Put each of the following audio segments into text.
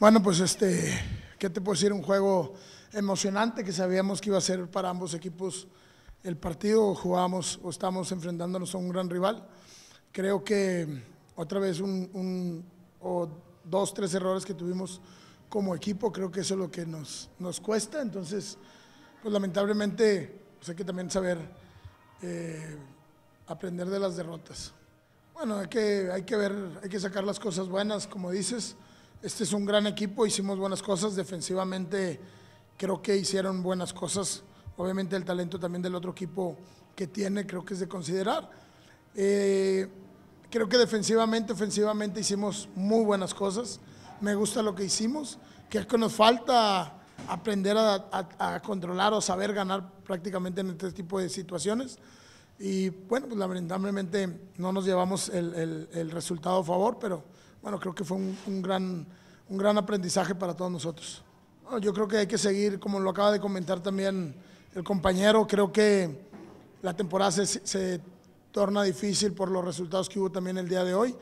Bueno, pues este, ¿qué te puedo decir? Un juego emocionante que sabíamos que iba a ser para ambos equipos el partido. Jugamos o estamos enfrentándonos a un gran rival. Creo que otra vez un, o dos, tres errores que tuvimos como equipo, creo que eso es lo que nos, cuesta. Entonces, pues lamentablemente pues, hay que también saber eh, aprender de las derrotas. Bueno, hay que, hay que ver, hay que sacar las cosas buenas, como dices. Este es un gran equipo, hicimos buenas cosas, defensivamente creo que hicieron buenas cosas, obviamente el talento también del otro equipo que tiene creo que es de considerar. Eh, creo que defensivamente, ofensivamente hicimos muy buenas cosas, me gusta lo que hicimos, es que nos falta aprender a, controlar o saber ganar prácticamente en este tipo de situaciones. Y bueno, pues lamentablemente no nos llevamos el, el resultado a favor, pero bueno, creo que fue un, gran, un gran aprendizaje para todos nosotros. yo creo que hay que seguir, como lo acaba de comentar también el compañero, creo que la temporada se, se torna difícil por los resultados que hubo también el día de hoy.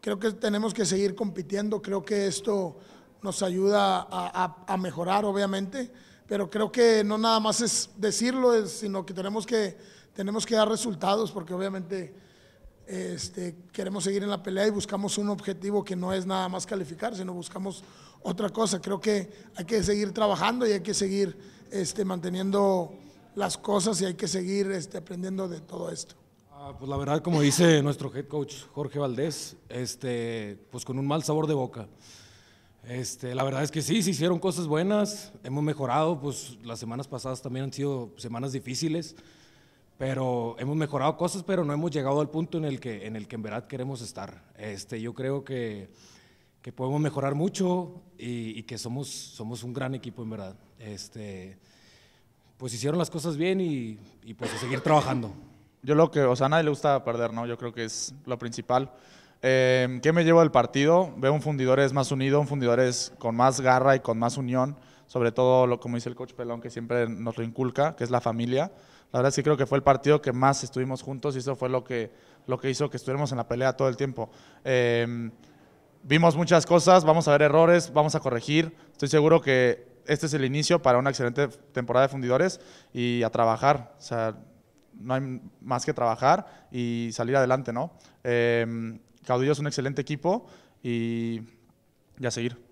Creo que tenemos que seguir compitiendo, creo que esto nos ayuda a, a, a mejorar, obviamente, pero creo que no nada más es decirlo, sino que tenemos que, tenemos que dar resultados, porque obviamente este, queremos seguir en la pelea y buscamos un objetivo que no es nada más calificar, sino buscamos otra cosa. Creo que hay que seguir trabajando y hay que seguir este, manteniendo las cosas y hay que seguir este, aprendiendo de todo esto. Ah, pues la verdad, como dice nuestro head coach Jorge Valdés, este, pues con un mal sabor de boca. Este, la verdad es que sí, se hicieron cosas buenas, hemos mejorado, pues las semanas pasadas también han sido semanas difíciles pero hemos mejorado cosas, pero no hemos llegado al punto en el que en, verdad queremos estar. Este, yo creo que, que podemos mejorar mucho y, que somos, un gran equipo en verdad. Este, pues hicieron las cosas bien y, pues seguir trabajando. Yo lo que, o sea, a nadie le gusta perder, ¿no? Yo creo que es lo principal. Eh, ¿Qué me llevo del partido? Veo un Fundidores más unido, un Fundidores con más garra y con más unión, sobre todo, lo, como dice el coach Pelón, que siempre nos lo inculca, que es la familia. La verdad sí creo que fue el partido que más estuvimos juntos y eso fue lo que, lo que hizo que estuviéramos en la pelea todo el tiempo. Em, vimos muchas cosas, vamos a ver errores, vamos a corregir. Estoy seguro que este es el inicio para una excelente temporada de fundidores y a trabajar. O sea, no hay más que trabajar y salir adelante, ¿no? Em, Caudillo es un excelente equipo y, y a seguir.